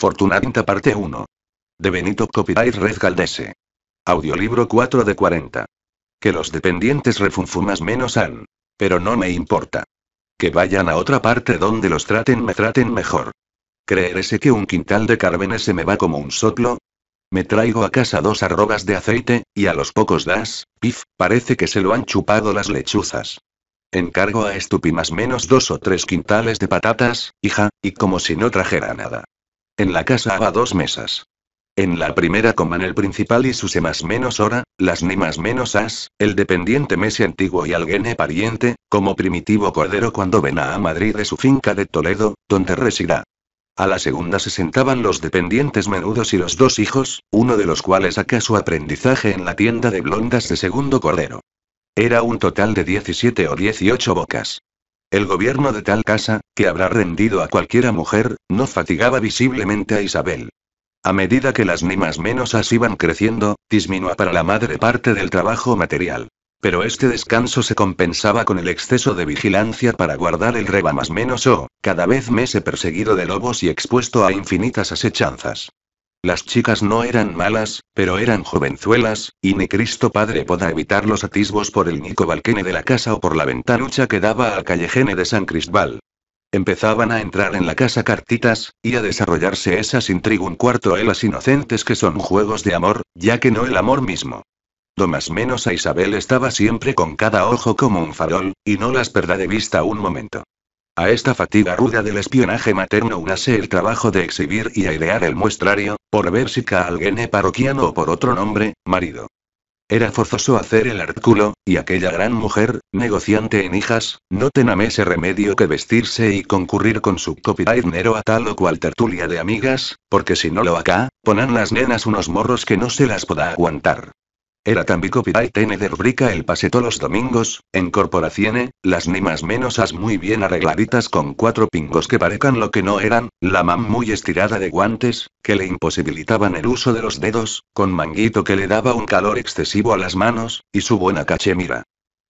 Fortunata parte 1. De Benito Copyright Red Galdese. Audiolibro 4 de 40. Que los dependientes refunfumas menos han. Pero no me importa. Que vayan a otra parte donde los traten me traten mejor. ese que un quintal de carbenes se me va como un soplo? Me traigo a casa dos arrobas de aceite, y a los pocos das, pif, parece que se lo han chupado las lechuzas. Encargo a Estupi más menos dos o tres quintales de patatas, hija, y como si no trajera nada. En la casa había dos mesas. En la primera coman el principal y sus emas menos hora, las nimas menos as, el dependiente mesi antiguo y alguene pariente, como primitivo cordero cuando ven a Madrid de su finca de Toledo, donde resida. A la segunda se sentaban los dependientes menudos y los dos hijos, uno de los cuales saca su aprendizaje en la tienda de blondas de segundo cordero. Era un total de 17 o 18 bocas. El gobierno de tal casa, que habrá rendido a cualquiera mujer, no fatigaba visiblemente a Isabel. A medida que las nimas menosas iban creciendo, disminuía para la madre parte del trabajo material. Pero este descanso se compensaba con el exceso de vigilancia para guardar el reba más menos o, cada vez mese perseguido de lobos y expuesto a infinitas asechanzas. Las chicas no eran malas, pero eran jovenzuelas, y ni Cristo Padre podrá evitar los atisbos por el nico balquene de la casa o por la ventanucha que daba al callejene de San Crisbal. Empezaban a entrar en la casa cartitas, y a desarrollarse esas un cuarto las inocentes que son juegos de amor, ya que no el amor mismo. Lo más menos a Isabel estaba siempre con cada ojo como un farol, y no las perda de vista un momento. A esta fatiga ruda del espionaje materno unase el trabajo de exhibir y airear el muestrario, por ver versica alguien alguien parroquiano o por otro nombre, marido. Era forzoso hacer el artículo, y aquella gran mujer, negociante en hijas, no tename ese remedio que vestirse y concurrir con su nero a tal o cual tertulia de amigas, porque si no lo acá, ponan las nenas unos morros que no se las pueda aguantar. Era tambi copyright de rubrica El Paseto los domingos, en corporaciene, las Nimas menosas menos as muy bien arregladitas con cuatro pingos que parecan lo que no eran, la mam muy estirada de guantes, que le imposibilitaban el uso de los dedos, con manguito que le daba un calor excesivo a las manos, y su buena cachemira.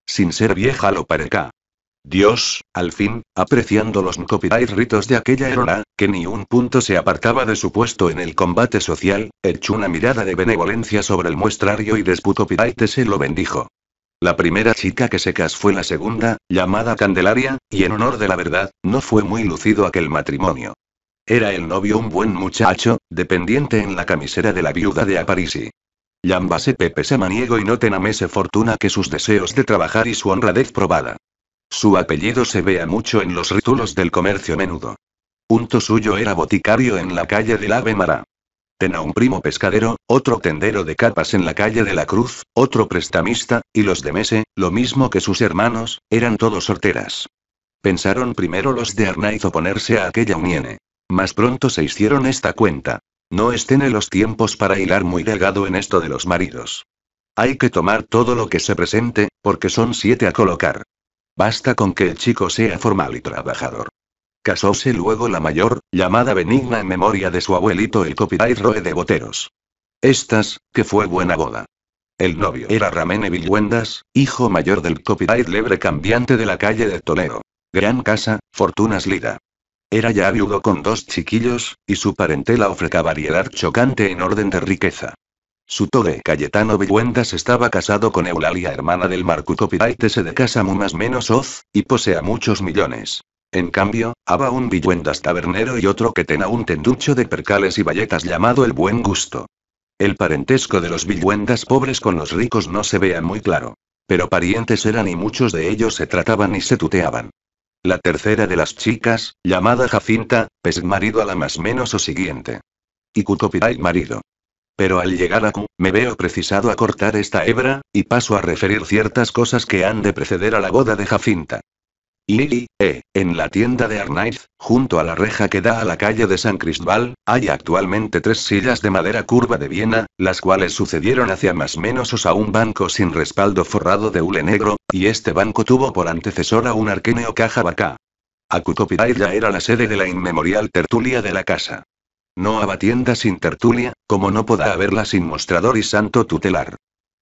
Sin ser vieja lo parecá. Dios, al fin, apreciando los copyright ritos de aquella era, que ni un punto se apartaba de su puesto en el combate social, echó una mirada de benevolencia sobre el muestrario y desputo se lo bendijo. La primera chica que se casó fue la segunda, llamada Candelaria, y en honor de la verdad, no fue muy lucido aquel matrimonio. Era el novio un buen muchacho, dependiente en la camisera de la viuda de Aparisi. Llámbase Pepe se maniego y no tenamese fortuna que sus deseos de trabajar y su honradez probada. Su apellido se vea mucho en los rítulos del comercio menudo. Punto suyo era boticario en la calle del Ave Mará. Tenía un primo pescadero, otro tendero de capas en la calle de la Cruz, otro prestamista, y los de Mese, lo mismo que sus hermanos, eran todos sorteras. Pensaron primero los de Arnaiz oponerse a aquella unión. Más pronto se hicieron esta cuenta. No estén en los tiempos para hilar muy delgado en esto de los maridos. Hay que tomar todo lo que se presente, porque son siete a colocar. Basta con que el chico sea formal y trabajador. Casóse luego la mayor, llamada Benigna en memoria de su abuelito el copyright Roe de Boteros. Estas, que fue buena boda. El novio era Ramene Villuendas, hijo mayor del copyright lebre cambiante de la calle de Toledo. Gran casa, fortunas lida. Era ya viudo con dos chiquillos, y su parentela ofrecía variedad chocante en orden de riqueza. Toge Cayetano Villuendas estaba casado con Eulalia, hermana del Marcuto se de Casa más menos Oz, y posea muchos millones. En cambio, haba un Villuendas tabernero y otro que tena un tenducho de percales y valletas llamado el buen gusto. El parentesco de los Villuendas pobres con los ricos no se vea muy claro. Pero parientes eran y muchos de ellos se trataban y se tuteaban. La tercera de las chicas, llamada Jacinta, pes marido a la más menos o siguiente. Y Cutopiray marido. Pero al llegar a Q, me veo precisado a cortar esta hebra, y paso a referir ciertas cosas que han de preceder a la boda de Jacinta. Y, eh, en la tienda de Arnaiz, junto a la reja que da a la calle de San Cristóbal, hay actualmente tres sillas de madera curva de Viena, las cuales sucedieron hacia más menos a un banco sin respaldo forrado de hule negro, y este banco tuvo por antecesor a un arquéneo caja vaca. ya era la sede de la inmemorial tertulia de la casa. No a tienda sin tertulia, como no podrá haberla sin mostrador y santo tutelar.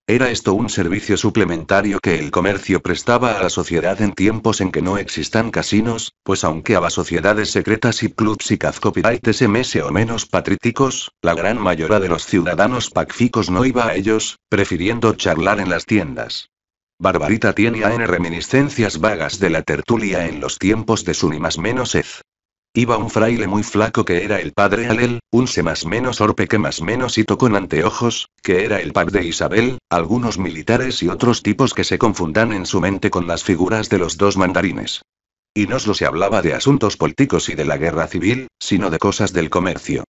Era esto un servicio suplementario que el comercio prestaba a la sociedad en tiempos en que no existan casinos, pues aunque había sociedades secretas y clubs y copyrights ms o menos patríticos, la gran mayoría de los ciudadanos pacficos no iba a ellos, prefiriendo charlar en las tiendas. Barbarita tiene a N reminiscencias vagas de la tertulia en los tiempos de su ni más menos ez. Iba un fraile muy flaco que era el padre Alel, un se más menos orpe que más menos y con anteojos, que era el pap de Isabel, algunos militares y otros tipos que se confundan en su mente con las figuras de los dos mandarines. Y no solo se hablaba de asuntos políticos y de la guerra civil, sino de cosas del comercio.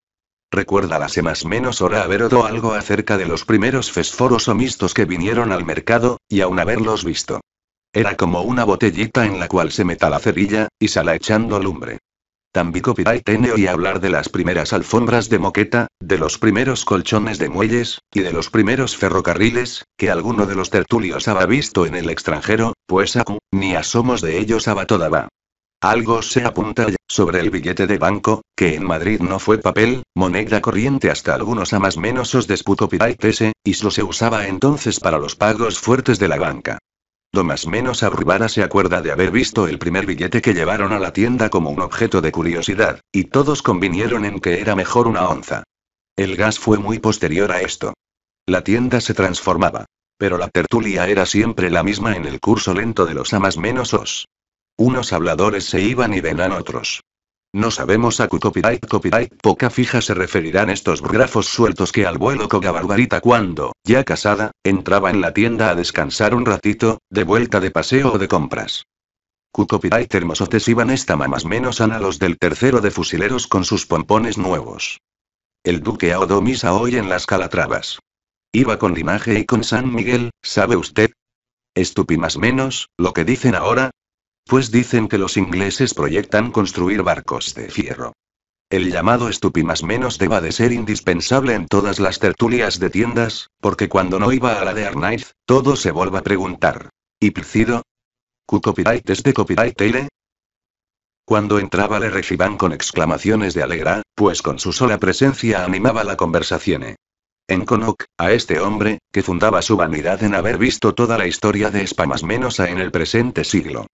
Recuerda la se más menos hora haber oído algo acerca de los primeros fesforos o mixtos que vinieron al mercado, y aún haberlos visto. Era como una botellita en la cual se meta la cerilla, y sala echando lumbre. Tambicopiray teneo y hablar de las primeras alfombras de moqueta, de los primeros colchones de muelles, y de los primeros ferrocarriles, que alguno de los tertulios había visto en el extranjero, pues acu, ni asomos de ellos haba Algo se apunta ya, sobre el billete de banco, que en Madrid no fue papel, moneda corriente hasta algunos a más menos os desputo pese, y lo se usaba entonces para los pagos fuertes de la banca. Lo más menos Arrubara se acuerda de haber visto el primer billete que llevaron a la tienda como un objeto de curiosidad, y todos convinieron en que era mejor una onza. El gas fue muy posterior a esto. La tienda se transformaba. Pero la tertulia era siempre la misma en el curso lento de los amas menos os. Unos habladores se iban y venían otros. No sabemos a copyright copyright poca fija se referirán estos grafos sueltos que al vuelo coga Barbarita cuando, ya casada, entraba en la tienda a descansar un ratito, de vuelta de paseo o de compras. Copyright hermosotes iban esta más menos a los del tercero de fusileros con sus pompones nuevos. El duque Aodomisa hoy en las Calatravas. Iba con Limaje y con San Miguel, ¿sabe usted? Estupi más menos, lo que dicen ahora, pues dicen que los ingleses proyectan construir barcos de fierro. El llamado estupi más menos deba de ser indispensable en todas las tertulias de tiendas, porque cuando no iba a la de Arnaiz, todo se vuelve a preguntar. ¿Y Plicido? copyright es de copyright Cuando entraba le reciban con exclamaciones de alegra, pues con su sola presencia animaba la conversación. En Conoc, a este hombre, que fundaba su vanidad en haber visto toda la historia de más menos a en el presente siglo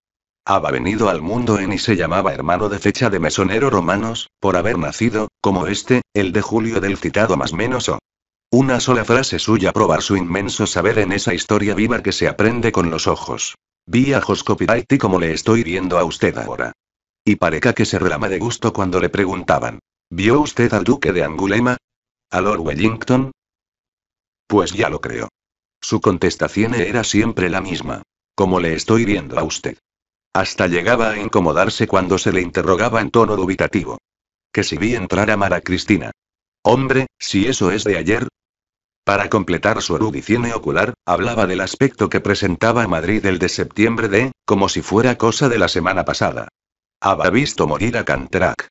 había venido al mundo en y se llamaba hermano de fecha de mesonero romanos, por haber nacido, como este, el de julio del citado más menos o. Una sola frase suya probar su inmenso saber en esa historia viva que se aprende con los ojos. Vi a y como le estoy viendo a usted ahora. Y pareca que se relama de gusto cuando le preguntaban. ¿Vio usted al duque de Angulema? ¿A Lord Wellington? Pues ya lo creo. Su contestación era siempre la misma. Como le estoy viendo a usted. Hasta llegaba a incomodarse cuando se le interrogaba en tono dubitativo. Que si vi entrar a Mara Cristina. Hombre, si eso es de ayer. Para completar su erudición ocular, hablaba del aspecto que presentaba Madrid el de septiembre de, como si fuera cosa de la semana pasada. Había visto morir a Canterac.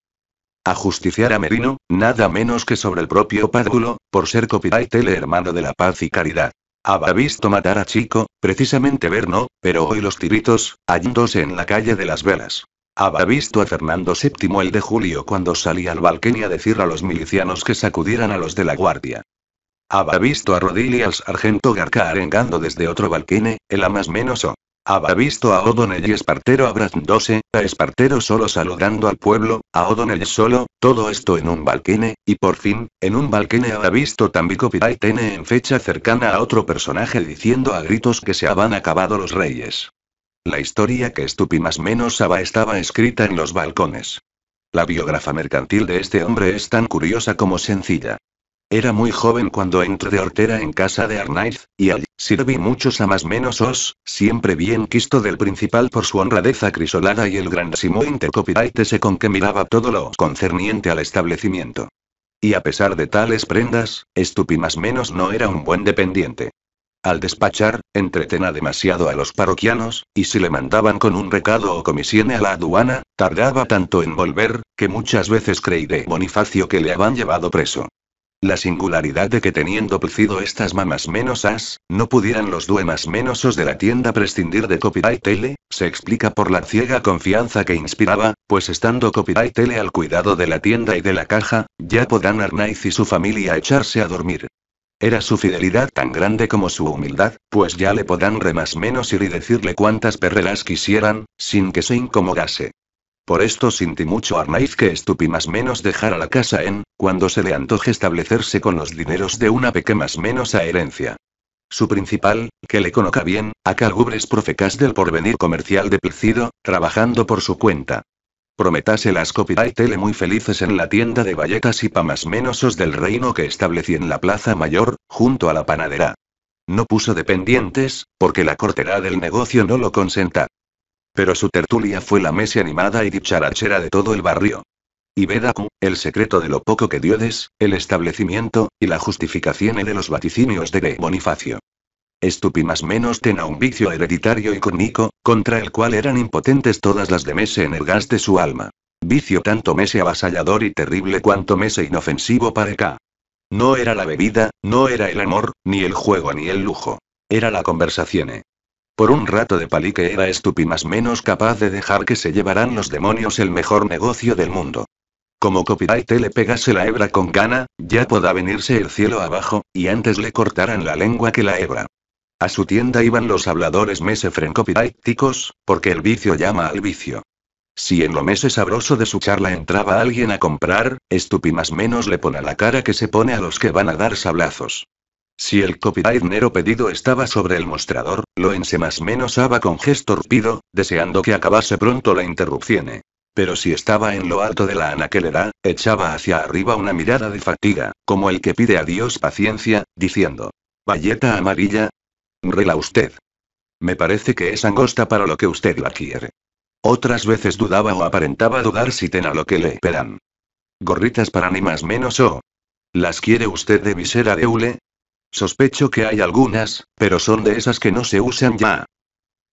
A justiciar a Merino, nada menos que sobre el propio Pádulo, por ser copyright hermano de la paz y caridad. Había visto matar a Chico, precisamente ver no, pero hoy los tiritos, hallándose en la calle de las velas. Habrá visto a Fernando VII el de julio cuando salía al y a decir a los milicianos que sacudieran a los de la guardia. Habrá visto a Rodil y al sargento Garca arengando desde otro balcón, el a más menos o. Había visto a O'Donnell y Espartero abrazándose, a Espartero solo saludando al pueblo, a O'Donnell solo, todo esto en un balquine, y por fin, en un balquine había visto también Tene en fecha cercana a otro personaje diciendo a gritos que se habían acabado los reyes. La historia que estupi más menos haba estaba escrita en los balcones. La biógrafa mercantil de este hombre es tan curiosa como sencilla. Era muy joven cuando entré de hortera en casa de Arnaiz, y allí sirví muchos a más menos os, siempre bien quisto del principal por su honradez acrisolada y el grandísimo se con que miraba todo lo concerniente al establecimiento. Y a pesar de tales prendas, Estupi más menos no era un buen dependiente. Al despachar, entretena demasiado a los parroquianos, y si le mandaban con un recado o comisión a la aduana, tardaba tanto en volver, que muchas veces creí de Bonifacio que le habían llevado preso. La singularidad de que teniendo plecido estas mamas menos as, no pudieran los duemas menosos de la tienda prescindir de Copyright Tele, se explica por la ciega confianza que inspiraba, pues estando Copyright Tele al cuidado de la tienda y de la caja, ya podrán Arnaiz y su familia echarse a dormir. Era su fidelidad tan grande como su humildad, pues ya le podrán más menos ir y decirle cuantas perreras quisieran, sin que se incomodase. Por esto sintí mucho Arnaiz que estupi más menos a la casa en, cuando se le antoje establecerse con los dineros de una peque más menos a herencia. Su principal, que le conozca bien, a Calgubres profecas del porvenir comercial de Pircido, trabajando por su cuenta. Prometase las copirá y tele muy felices en la tienda de valletas y más menosos del reino que establecí en la plaza mayor, junto a la panadera. No puso dependientes, porque la cortera del negocio no lo consenta. Pero su tertulia fue la mesa animada y dicharachera de todo el barrio. Y Bedaku, el secreto de lo poco que diodes, el establecimiento, y la justificación de los vaticinios de Bonifacio. Estupi más menos a un vicio hereditario y cónico, contra el cual eran impotentes todas las de Mese en el gas de su alma. Vicio tanto Mese avasallador y terrible cuanto Mese inofensivo para acá. No era la bebida, no era el amor, ni el juego ni el lujo. Era la conversación. Por un rato de palique era Stupi más menos capaz de dejar que se llevaran los demonios el mejor negocio del mundo. Como copyright le pegase la hebra con gana, ya podrá venirse el cielo abajo, y antes le cortaran la lengua que la hebra. A su tienda iban los habladores mesefren copyrighticos, porque el vicio llama al vicio. Si en lo meses sabroso de su charla entraba alguien a comprar, Stupi más menos le pone la cara que se pone a los que van a dar sablazos. Si el nero pedido estaba sobre el mostrador, lo menosaba con gesto rupido, deseando que acabase pronto la interrupción. Pero si estaba en lo alto de la anaquelera, echaba hacia arriba una mirada de fatiga, como el que pide a Dios paciencia, diciendo: Valleta amarilla. Rela usted. Me parece que es angosta para lo que usted la quiere. Otras veces dudaba o aparentaba dudar si ten a lo que le esperan. Gorritas para ni más menos o. ¿Las quiere usted de visera de Sospecho que hay algunas, pero son de esas que no se usan ya.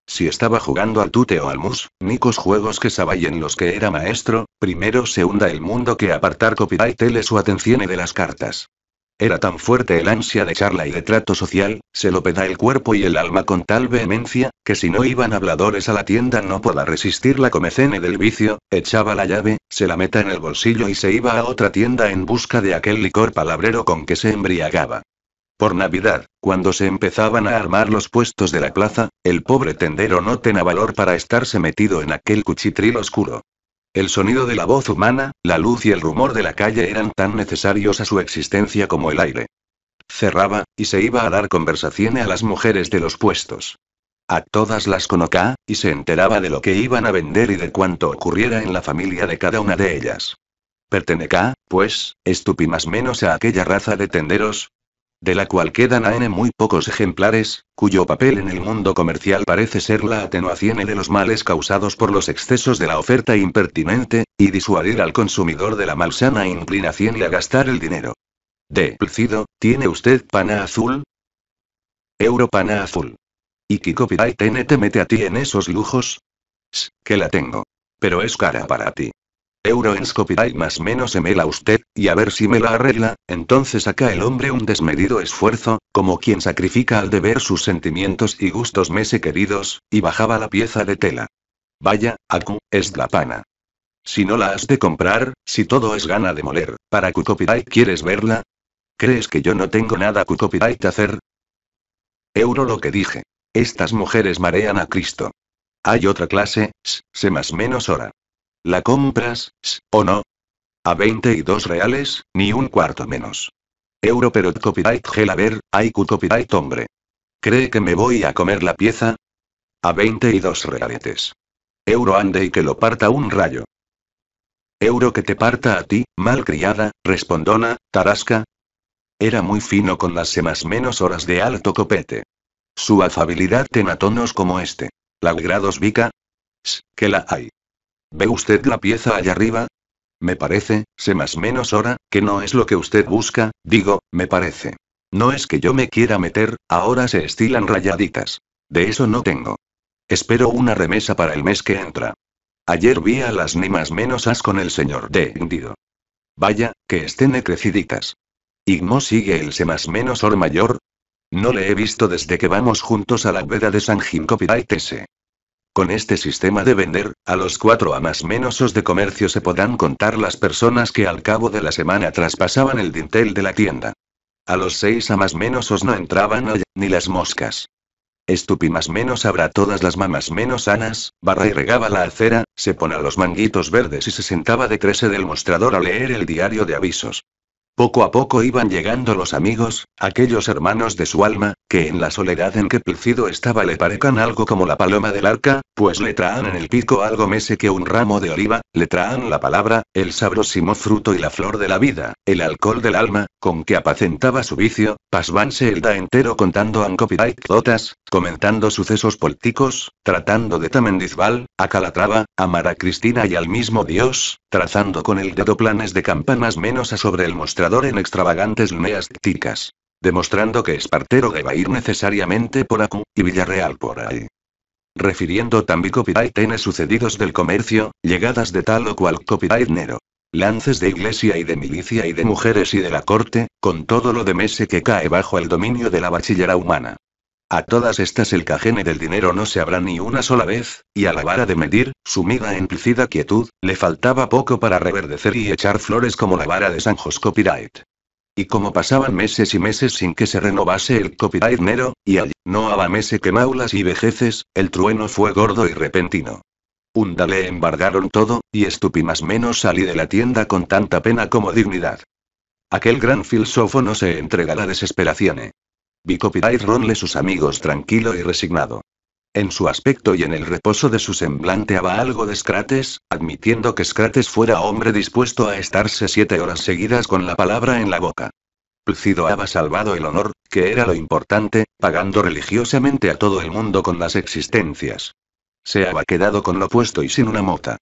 Si estaba jugando al tute o al mus, Nicos juegos que sabía en los que era maestro, primero se hunda el mundo que apartar copyright tele su atención de las cartas. Era tan fuerte el ansia de charla y de trato social, se lo peda el cuerpo y el alma con tal vehemencia, que si no iban habladores a la tienda no podía resistir la comecene del vicio, echaba la llave, se la meta en el bolsillo y se iba a otra tienda en busca de aquel licor palabrero con que se embriagaba. Por Navidad, cuando se empezaban a armar los puestos de la plaza, el pobre tendero no tenía valor para estarse metido en aquel cuchitril oscuro. El sonido de la voz humana, la luz y el rumor de la calle eran tan necesarios a su existencia como el aire. Cerraba, y se iba a dar conversación a las mujeres de los puestos. A todas las conocía, y se enteraba de lo que iban a vender y de cuánto ocurriera en la familia de cada una de ellas. Perteneca, pues, más menos a aquella raza de tenderos, de la cual quedan a n muy pocos ejemplares, cuyo papel en el mundo comercial parece ser la atenuación de los males causados por los excesos de la oferta impertinente, y disuadir al consumidor de la malsana inclinación y a gastar el dinero. De Plcido, ¿tiene usted pana azul? pana azul. ¿Y qué copyright te mete a ti en esos lujos? que la tengo. Pero es cara para ti euro en copyright más menos emela a usted, y a ver si me la arregla, entonces saca el hombre un desmedido esfuerzo, como quien sacrifica al deber sus sentimientos y gustos mese queridos, y bajaba la pieza de tela. Vaya, Aku, es la pana. Si no la has de comprar, si todo es gana de moler, ¿para que quieres verla? ¿Crees que yo no tengo nada que hacer? Euro lo que dije. Estas mujeres marean a Cristo. Hay otra clase, se más menos hora. ¿La compras, o no? A 22 reales, ni un cuarto menos. Euro pero copyright gel a ver, hay copyright hombre. ¿Cree que me voy a comer la pieza? A 22 realetes. Euro ande y que lo parta un rayo. Euro que te parta a ti, mal criada, respondona, tarasca. Era muy fino con las semas menos horas de alto copete. Su afabilidad tonos como este. La grados vica. Que la hay. ¿Ve usted la pieza allá arriba? Me parece, sé más menos hora, que no es lo que usted busca, digo, me parece. No es que yo me quiera meter, ahora se estilan rayaditas. De eso no tengo. Espero una remesa para el mes que entra. Ayer vi a las ni más menos as con el señor de Indido. Vaya, que estén creciditas. ¿Igmo sigue el se más menos or mayor? No le he visto desde que vamos juntos a la veda de San S. Con este sistema de vender, a los cuatro a más menosos de comercio se podrán contar las personas que al cabo de la semana traspasaban el dintel de la tienda. A los seis a más os no entraban ni las moscas. Estupi más menos habrá todas las mamás menos sanas, barra y regaba la acera, se pone a los manguitos verdes y se sentaba de trece del mostrador a leer el diario de avisos. Poco a poco iban llegando los amigos, aquellos hermanos de su alma, que en la soledad en que Plecido estaba le parecan algo como la paloma del arca, pues le traen en el pico algo mese que un ramo de oliva, le traen la palabra, el sabrosimo fruto y la flor de la vida, el alcohol del alma, con que apacentaba su vicio, pasvanse el da entero contando copyright dotas, comentando sucesos políticos, tratando de Tamendizbal, a Calatrava, a Mara Cristina y al mismo Dios, trazando con el dedo planes de campanas menos a sobre el mostrador en extravagantes luneas ticas. Demostrando que Espartero deba ir necesariamente por Acu, y Villarreal por ahí. Refiriendo también copyright sucedidos del comercio, llegadas de tal o cual copyright nero. Lances de iglesia y de milicia y de mujeres y de la corte, con todo lo de mese que cae bajo el dominio de la bachillera humana. A todas estas el cajene del dinero no se habrá ni una sola vez, y a la vara de medir, sumida en plicida quietud, le faltaba poco para reverdecer y echar flores como la vara de San Copyright. Y como pasaban meses y meses sin que se renovase el copyright nero, y allí no mese que maulas y vejeces, el trueno fue gordo y repentino. Hunda le embargaron todo, y estupi más menos salí de la tienda con tanta pena como dignidad. Aquel gran filósofo no se entrega a la desesperación. Copyright Ronle sus amigos tranquilo y resignado. En su aspecto y en el reposo de su semblante había algo de Escrates, admitiendo que Escrates fuera hombre dispuesto a estarse siete horas seguidas con la palabra en la boca. Plcido había salvado el honor, que era lo importante, pagando religiosamente a todo el mundo con las existencias. Se había quedado con lo puesto y sin una mota.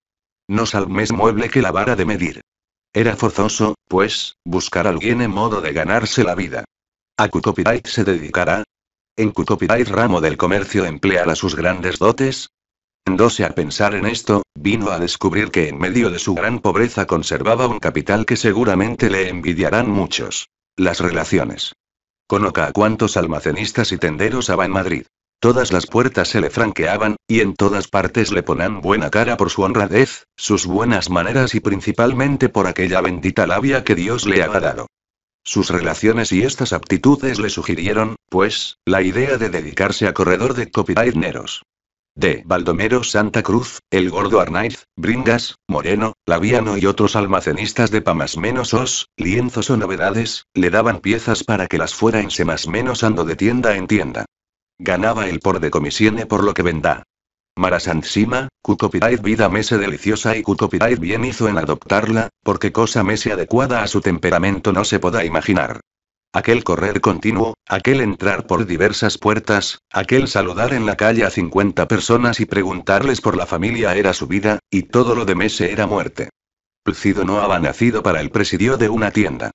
No salmes mueble que la vara de medir. Era forzoso, pues, buscar alguien en modo de ganarse la vida. A Cucopyright se dedicará. En Cucopyright ramo del comercio empleará sus grandes dotes. Endose a pensar en esto, vino a descubrir que en medio de su gran pobreza conservaba un capital que seguramente le envidiarán muchos. Las relaciones. Conoca a cuántos almacenistas y tenderos había en Madrid. Todas las puertas se le franqueaban, y en todas partes le ponían buena cara por su honradez, sus buenas maneras y principalmente por aquella bendita labia que Dios le ha dado. Sus relaciones y estas aptitudes le sugirieron, pues, la idea de dedicarse a corredor de copyrightneros. De Baldomero Santa Cruz, El Gordo Arnaiz, Bringas, Moreno, Laviano y otros almacenistas de Pamas menos os, lienzos o novedades, le daban piezas para que las fuera en más menos ando de tienda en tienda. Ganaba el por de comisione por lo que vendá. Marasantsima, Kukopirai vida mese deliciosa y Kukopirai bien hizo en adoptarla, porque cosa mese adecuada a su temperamento no se podía imaginar. Aquel correr continuo, aquel entrar por diversas puertas, aquel saludar en la calle a 50 personas y preguntarles por la familia era su vida, y todo lo de mese era muerte. Plcido no había nacido para el presidio de una tienda.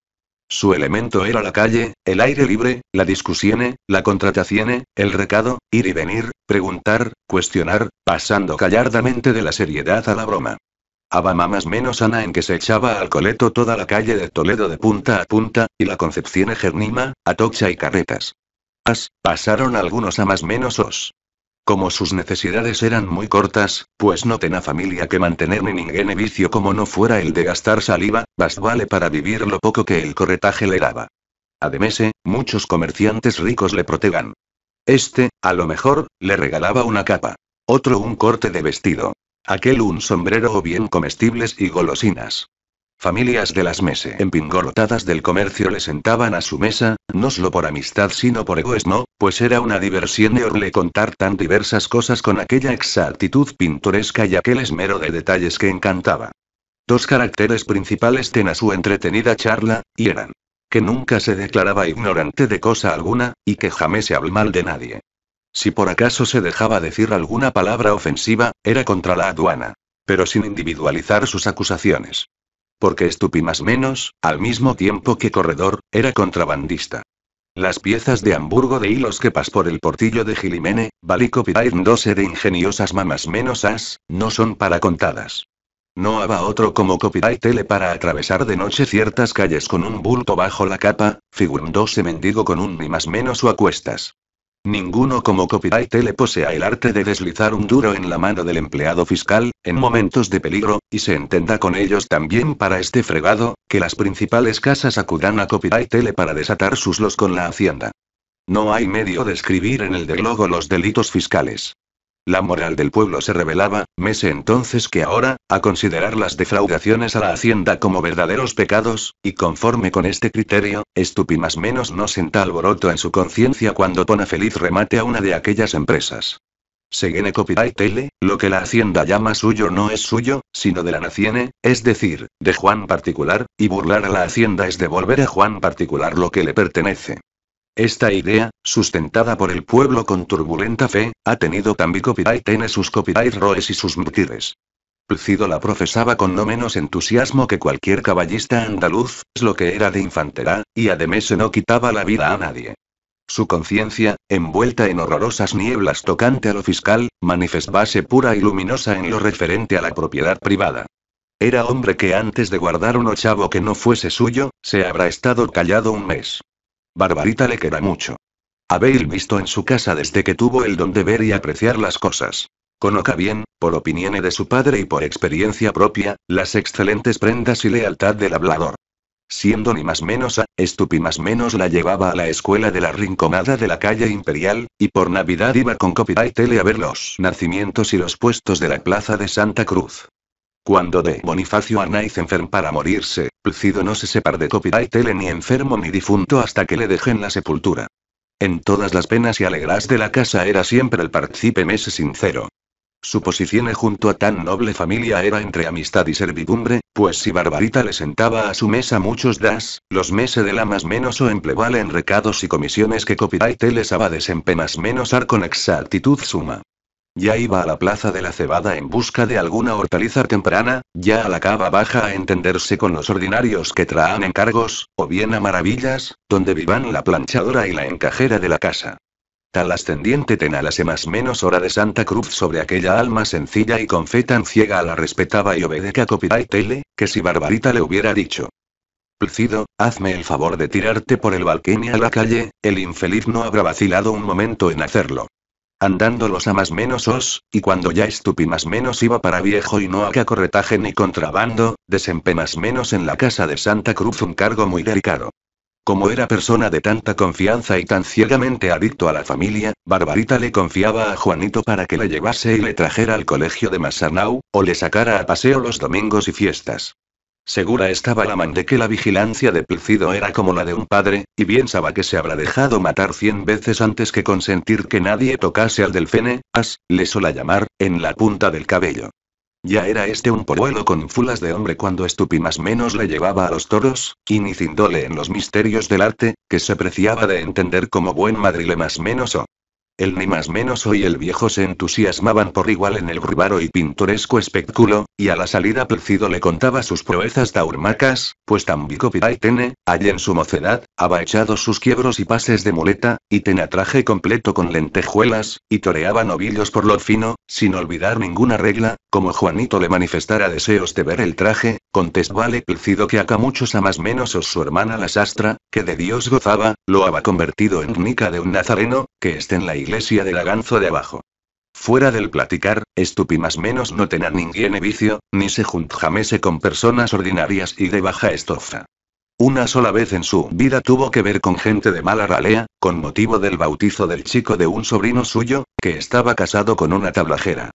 Su elemento era la calle, el aire libre, la discusión, la contratación, el recado, ir y venir, preguntar, cuestionar, pasando callardamente de la seriedad a la broma. Abama más menos Ana en que se echaba al coleto toda la calle de Toledo de punta a punta, y la Concepción a Atocha y Carretas. As, pasaron algunos a más menos os. Como sus necesidades eran muy cortas, pues no tenía familia que mantener ni ningún vicio como no fuera el de gastar saliva, vale para vivir lo poco que el corretaje le daba. Ademese, eh, muchos comerciantes ricos le protegan. Este, a lo mejor, le regalaba una capa. Otro un corte de vestido. Aquel un sombrero o bien comestibles y golosinas. Familias de las mese empingolotadas del comercio le sentaban a su mesa, no solo por amistad sino por egoísmo, pues era una diversión orle contar tan diversas cosas con aquella exactitud pintoresca y aquel esmero de detalles que encantaba. Dos caracteres principales a su entretenida charla, y eran que nunca se declaraba ignorante de cosa alguna, y que jamás se habló mal de nadie. Si por acaso se dejaba decir alguna palabra ofensiva, era contra la aduana. Pero sin individualizar sus acusaciones porque Stupi más menos, al mismo tiempo que corredor, era contrabandista. Las piezas de Hamburgo de hilos que pas por el portillo de Gilimene, copyright 12 de ingeniosas mamas menos as, no son para contadas. No haba otro como copyright tele para atravesar de noche ciertas calles con un bulto bajo la capa, figurándose mendigo con un ni más menos o a cuestas. Ninguno como copyright Tele posea el arte de deslizar un duro en la mano del empleado fiscal, en momentos de peligro, y se entenda con ellos también para este fregado, que las principales casas acudan a copyright tele para desatar sus los con la hacienda. No hay medio de escribir en el de globo los delitos fiscales. La moral del pueblo se revelaba, mese entonces que ahora, a considerar las defraudaciones a la hacienda como verdaderos pecados, y conforme con este criterio, Estupi más menos no senta alboroto en su conciencia cuando pone feliz remate a una de aquellas empresas. Seguene copyright L, lo que la hacienda llama suyo no es suyo, sino de la naciene, es decir, de Juan particular, y burlar a la hacienda es devolver a Juan particular lo que le pertenece. Esta idea, sustentada por el pueblo con turbulenta fe, ha tenido también copyright en sus copyright roes y sus mtires. Plcido la profesaba con no menos entusiasmo que cualquier caballista andaluz, es lo que era de infantería y además no quitaba la vida a nadie. Su conciencia, envuelta en horrorosas nieblas tocante a lo fiscal, manifestase pura y luminosa en lo referente a la propiedad privada. Era hombre que antes de guardar un ochavo que no fuese suyo, se habrá estado callado un mes. Barbarita le queda mucho. Habéis visto en su casa desde que tuvo el don de ver y apreciar las cosas. Conoca bien, por opinión de su padre y por experiencia propia, las excelentes prendas y lealtad del hablador. Siendo ni más menos a, Estupi más menos la llevaba a la escuela de la rinconada de la calle Imperial, y por Navidad iba con copyright tele a ver los nacimientos y los puestos de la plaza de Santa Cruz. Cuando de Bonifacio Arnaiz enfermo para morirse, Plcido no se separa de L ni enfermo ni difunto hasta que le dejen la sepultura. En todas las penas y alegras de la casa era siempre el partícipe mese sincero. Su posición junto a tan noble familia era entre amistad y servidumbre, pues si Barbarita le sentaba a su mesa muchos das, los meses de la más menos o empleaba en recados y comisiones que L les en penas menos ar con exactitud suma. Ya iba a la plaza de la cebada en busca de alguna hortaliza temprana, ya a la cava baja a entenderse con los ordinarios que traen encargos, o bien a maravillas, donde vivan la planchadora y la encajera de la casa. Tal ascendiente tenalase más menos hora de Santa Cruz sobre aquella alma sencilla y con fe tan ciega la respetaba y obedeca y tele, que si Barbarita le hubiera dicho. Plcido, hazme el favor de tirarte por el balcón a la calle, el infeliz no habrá vacilado un momento en hacerlo andándolos a más menos os, y cuando ya estupi más menos iba para viejo y no haga corretaje ni contrabando, desempe más menos en la casa de Santa Cruz un cargo muy delicado. Como era persona de tanta confianza y tan ciegamente adicto a la familia, Barbarita le confiaba a Juanito para que le llevase y le trajera al colegio de Masanau, o le sacara a paseo los domingos y fiestas. Segura estaba la man de que la vigilancia de Plácido era como la de un padre, y bien sabía que se habrá dejado matar cien veces antes que consentir que nadie tocase al delfene, as, le sola llamar, en la punta del cabello. Ya era este un poluelo con fulas de hombre cuando más menos le llevaba a los toros, y cindole en los misterios del arte, que se preciaba de entender como buen madrile más menos o el ni más menos hoy el viejo se entusiasmaban por igual en el ribaro y pintoresco espectáculo, y a la salida Plácido le contaba sus proezas taurmacas, pues tambico y tene, allí en su mocedad, había echado sus quiebros y pases de muleta, y tenía traje completo con lentejuelas, y toreaba novillos por lo fino, sin olvidar ninguna regla, como Juanito le manifestara deseos de ver el traje, contestóle Plácido que acá muchos a más menos o su hermana la sastra, que de Dios gozaba, lo había convertido en nica de un nazareno, que esté en la iglesia iglesia de Laganzo de abajo. Fuera del platicar, estupi más menos no tener ningún vicio, ni se juntjamese con personas ordinarias y de baja estofa. Una sola vez en su vida tuvo que ver con gente de mala ralea, con motivo del bautizo del chico de un sobrino suyo, que estaba casado con una tablajera.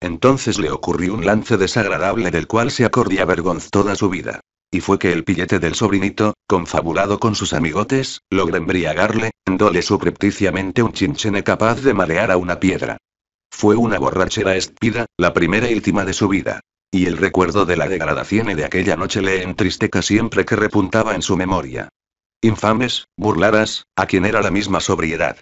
Entonces le ocurrió un lance desagradable del cual se acordía vergonz toda su vida y fue que el pillete del sobrinito, confabulado con sus amigotes, logró embriagarle, dándole suprepticiamente un chinchene capaz de marear a una piedra. Fue una borrachera espida, la primera y última de su vida. Y el recuerdo de la degradación de aquella noche le entristeca siempre que repuntaba en su memoria. Infames, burlaras, a quien era la misma sobriedad.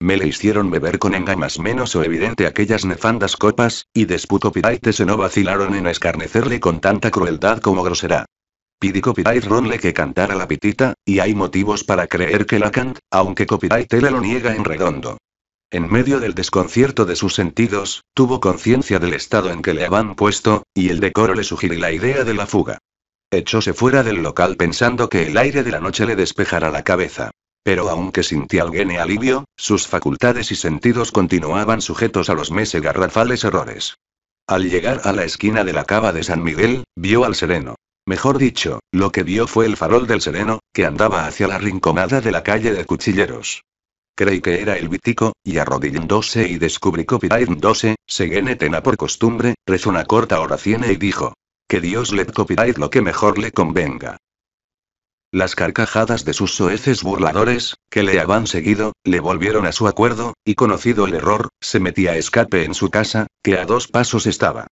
Me le hicieron beber con engañas menos o evidente aquellas nefandas copas, y Desputo Piraites se no vacilaron en escarnecerle con tanta crueldad como grosera. Pidi copyright Ronle que cantara la pitita, y hay motivos para creer que la cant, aunque copyright él lo niega en redondo. En medio del desconcierto de sus sentidos, tuvo conciencia del estado en que le habían puesto, y el decoro le sugirió la idea de la fuga. Echóse fuera del local pensando que el aire de la noche le despejara la cabeza. Pero aunque sintió algún alivio, sus facultades y sentidos continuaban sujetos a los meses garrafales errores. Al llegar a la esquina de la cava de San Miguel, vio al sereno. Mejor dicho, lo que vio fue el farol del sereno, que andaba hacia la rinconada de la calle de Cuchilleros. Creí que era el vitico, y arrodillándose y descubrí copyright según tena por costumbre, rezó una corta oración y dijo. Que Dios le copyright lo que mejor le convenga. Las carcajadas de sus soeces burladores, que le habían seguido, le volvieron a su acuerdo, y conocido el error, se metía a escape en su casa, que a dos pasos estaba.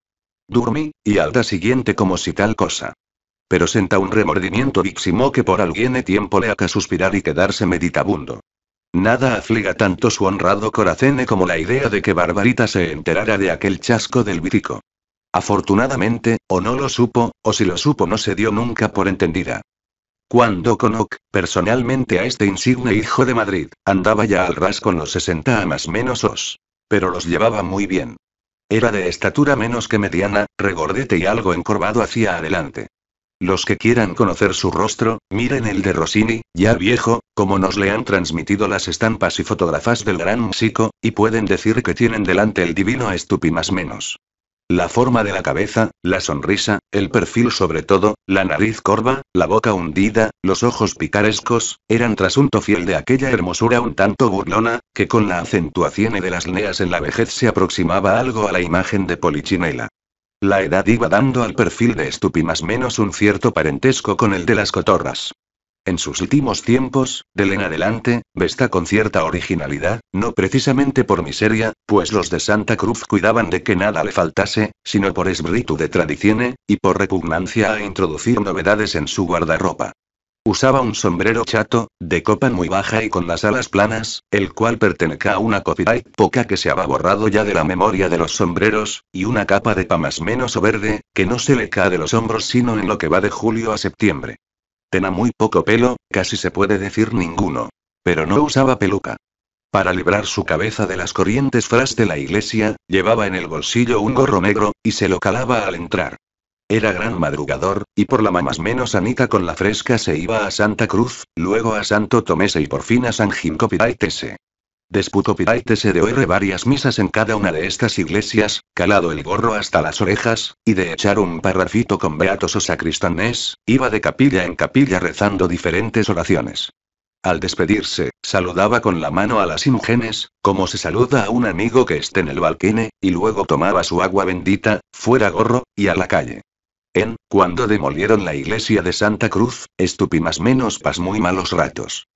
Durmí, y al día siguiente como si tal cosa pero senta un remordimiento víximo que por alguien tiempo le haga suspirar y quedarse meditabundo. Nada afliga tanto su honrado coracene como la idea de que Barbarita se enterara de aquel chasco del vitico. Afortunadamente, o no lo supo, o si lo supo no se dio nunca por entendida. Cuando Conoc, personalmente a este insigne hijo de Madrid, andaba ya al ras con los 60 a más menos os. Pero los llevaba muy bien. Era de estatura menos que mediana, regordete y algo encorvado hacia adelante. Los que quieran conocer su rostro, miren el de Rossini, ya viejo, como nos le han transmitido las estampas y fotografías del gran músico, y pueden decir que tienen delante el divino estupi más menos. La forma de la cabeza, la sonrisa, el perfil sobre todo, la nariz corva, la boca hundida, los ojos picarescos, eran trasunto fiel de aquella hermosura un tanto burlona, que con la acentuación de las neas en la vejez se aproximaba algo a la imagen de Polichinela. La edad iba dando al perfil de Stupi más menos un cierto parentesco con el de las cotorras. En sus últimos tiempos, del en adelante, vesta con cierta originalidad, no precisamente por miseria, pues los de Santa Cruz cuidaban de que nada le faltase, sino por espíritu de tradición, y por repugnancia a introducir novedades en su guardarropa. Usaba un sombrero chato, de copa muy baja y con las alas planas, el cual pertenecía a una copyright poca que se había borrado ya de la memoria de los sombreros, y una capa de pamas menos o verde, que no se le cae de los hombros sino en lo que va de julio a septiembre. Tenía muy poco pelo, casi se puede decir ninguno. Pero no usaba peluca. Para librar su cabeza de las corrientes fras de la iglesia, llevaba en el bolsillo un gorro negro, y se lo calaba al entrar. Era gran madrugador, y por la más menos Anita con la fresca se iba a Santa Cruz, luego a Santo Tomese y por fin a San Jim Piraitese. Después Piraitese de oír varias misas en cada una de estas iglesias, calado el gorro hasta las orejas, y de echar un parrafito con beatos o sacristanes, iba de capilla en capilla rezando diferentes oraciones. Al despedirse, saludaba con la mano a las ingenes, como se saluda a un amigo que esté en el balquine, y luego tomaba su agua bendita, fuera gorro, y a la calle. En, cuando demolieron la iglesia de Santa Cruz, estupimas menos pas muy malos ratos.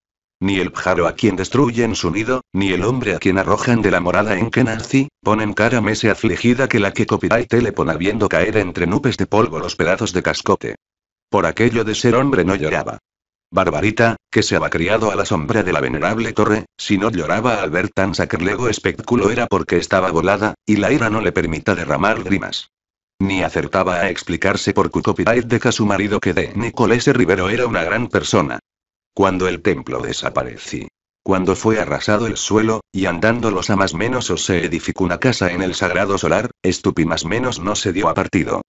Ni el pájaro a quien destruyen su nido, ni el hombre a quien arrojan de la morada en que nací, ponen cara mese afligida que la que copirá y telepon viendo caer entre nubes de polvo los pedazos de cascote. Por aquello de ser hombre no lloraba. Barbarita, que se había criado a la sombra de la venerable torre, si no lloraba al ver tan sacrilego espectáculo era porque estaba volada, y la ira no le permita derramar grimas. Ni acertaba a explicarse por copyright de su marido que de Nicolese Rivero era una gran persona. Cuando el templo desapareció, cuando fue arrasado el suelo, y andando los a más menos o se edificó una casa en el sagrado solar, Estupi más menos no se dio a partido.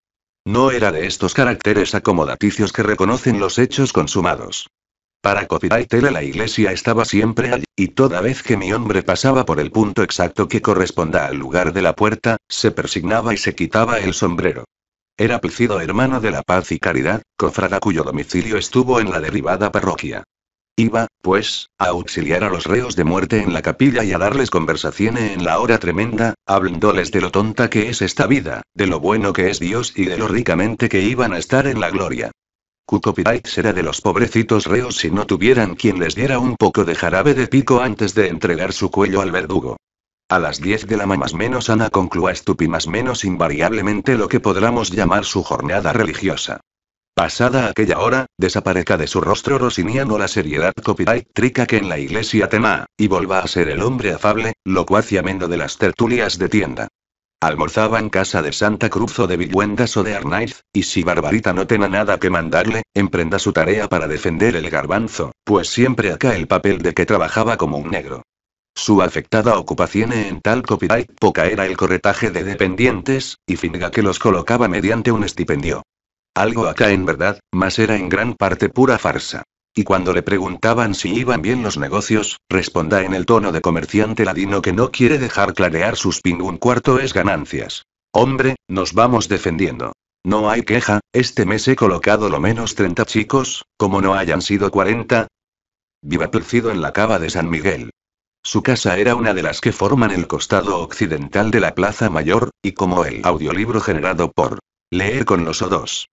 No era de estos caracteres acomodaticios que reconocen los hechos consumados. Para Tele la iglesia estaba siempre allí, y toda vez que mi hombre pasaba por el punto exacto que corresponda al lugar de la puerta, se persignaba y se quitaba el sombrero. Era Plecido hermano de la paz y caridad, cofrada cuyo domicilio estuvo en la derribada parroquia. Iba, pues, a auxiliar a los reos de muerte en la capilla y a darles conversación en la hora tremenda, hablándoles de lo tonta que es esta vida, de lo bueno que es Dios y de lo ricamente que iban a estar en la gloria. Copyright será de los pobrecitos reos si no tuvieran quien les diera un poco de jarabe de pico antes de entregar su cuello al verdugo. A las 10 de la mañana más menos Ana conclua estupi más menos invariablemente lo que podríamos llamar su jornada religiosa. Pasada aquella hora, desaparezca de su rostro rosiniano la seriedad copyright trica que en la iglesia tema, y vuelva a ser el hombre afable, locuaz y ameno de las tertulias de tienda. Almorzaba en casa de Santa Cruz o de Villuendas o de Arnaiz, y si Barbarita no tenga nada que mandarle, emprenda su tarea para defender el garbanzo, pues siempre acá el papel de que trabajaba como un negro. Su afectada ocupación en tal copyright poca era el corretaje de dependientes, y finga que los colocaba mediante un estipendio. Algo acá en verdad, más era en gran parte pura farsa. Y cuando le preguntaban si iban bien los negocios, responda en el tono de comerciante ladino que no quiere dejar clarear sus pingún un cuarto es ganancias. Hombre, nos vamos defendiendo. No hay queja, este mes he colocado lo menos 30 chicos, como no hayan sido 40. Viva Plácido en la cava de San Miguel. Su casa era una de las que forman el costado occidental de la Plaza Mayor, y como el audiolibro generado por Leer con los O2